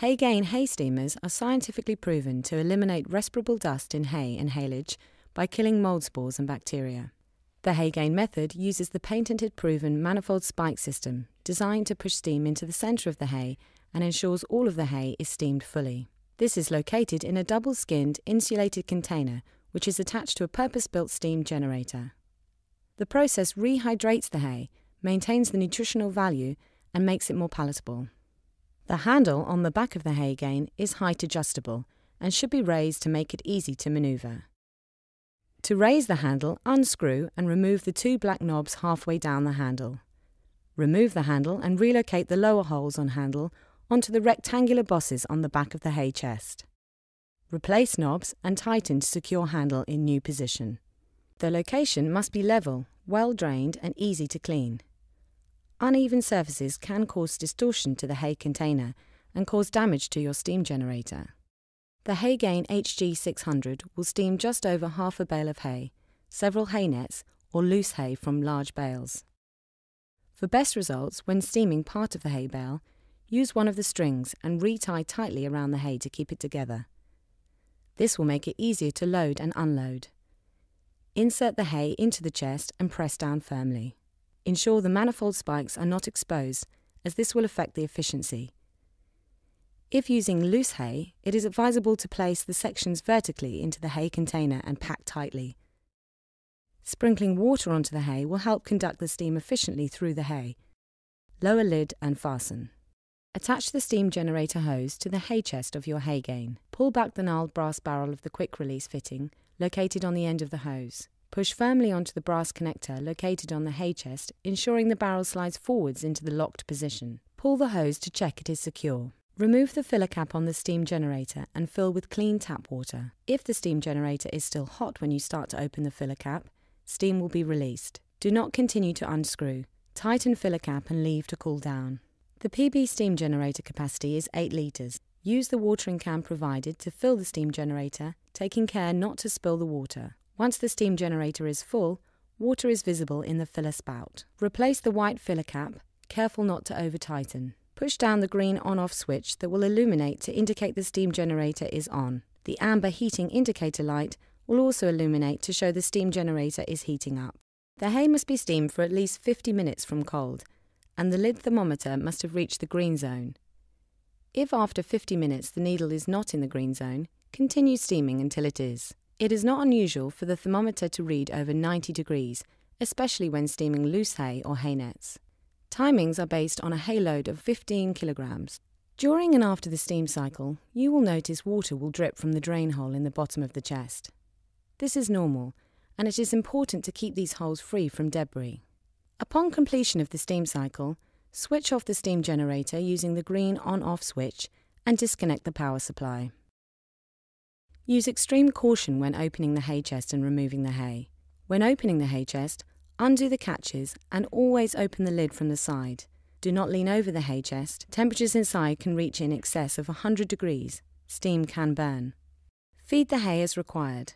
Hay gain hay steamers are scientifically proven to eliminate respirable dust in hay and haylage by killing mold spores and bacteria. The hay gain method uses the patented proven manifold spike system designed to push steam into the centre of the hay and ensures all of the hay is steamed fully. This is located in a double skinned, insulated container which is attached to a purpose built steam generator. The process rehydrates the hay, maintains the nutritional value, and makes it more palatable. The handle on the back of the Haygain is height adjustable and should be raised to make it easy to manoeuvre. To raise the handle, unscrew and remove the two black knobs halfway down the handle. Remove the handle and relocate the lower holes on handle onto the rectangular bosses on the back of the hay chest. Replace knobs and tighten to secure handle in new position. The location must be level, well drained and easy to clean. Uneven surfaces can cause distortion to the hay container and cause damage to your steam generator. The HayGain HG600 will steam just over half a bale of hay, several hay nets, or loose hay from large bales. For best results, when steaming part of the hay bale, use one of the strings and retie tightly around the hay to keep it together. This will make it easier to load and unload. Insert the hay into the chest and press down firmly. Ensure the manifold spikes are not exposed, as this will affect the efficiency. If using loose hay, it is advisable to place the sections vertically into the hay container and pack tightly. Sprinkling water onto the hay will help conduct the steam efficiently through the hay. Lower lid and fasten. Attach the steam generator hose to the hay chest of your hay gain. Pull back the gnarled brass barrel of the quick release fitting, located on the end of the hose. Push firmly onto the brass connector located on the hay chest, ensuring the barrel slides forwards into the locked position. Pull the hose to check it is secure. Remove the filler cap on the steam generator and fill with clean tap water. If the steam generator is still hot when you start to open the filler cap, steam will be released. Do not continue to unscrew. Tighten filler cap and leave to cool down. The PB steam generator capacity is 8 litres. Use the watering can provided to fill the steam generator, taking care not to spill the water. Once the steam generator is full, water is visible in the filler spout. Replace the white filler cap, careful not to over-tighten. Push down the green on-off switch that will illuminate to indicate the steam generator is on. The amber heating indicator light will also illuminate to show the steam generator is heating up. The hay must be steamed for at least 50 minutes from cold, and the lid thermometer must have reached the green zone. If after 50 minutes the needle is not in the green zone, continue steaming until it is. It is not unusual for the thermometer to read over 90 degrees, especially when steaming loose hay or hay nets. Timings are based on a hay load of 15 kilograms. During and after the steam cycle, you will notice water will drip from the drain hole in the bottom of the chest. This is normal, and it is important to keep these holes free from debris. Upon completion of the steam cycle, switch off the steam generator using the green on-off switch and disconnect the power supply. Use extreme caution when opening the hay chest and removing the hay. When opening the hay chest, undo the catches and always open the lid from the side. Do not lean over the hay chest. Temperatures inside can reach in excess of 100 degrees. Steam can burn. Feed the hay as required.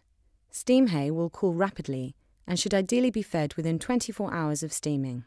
Steam hay will cool rapidly and should ideally be fed within 24 hours of steaming.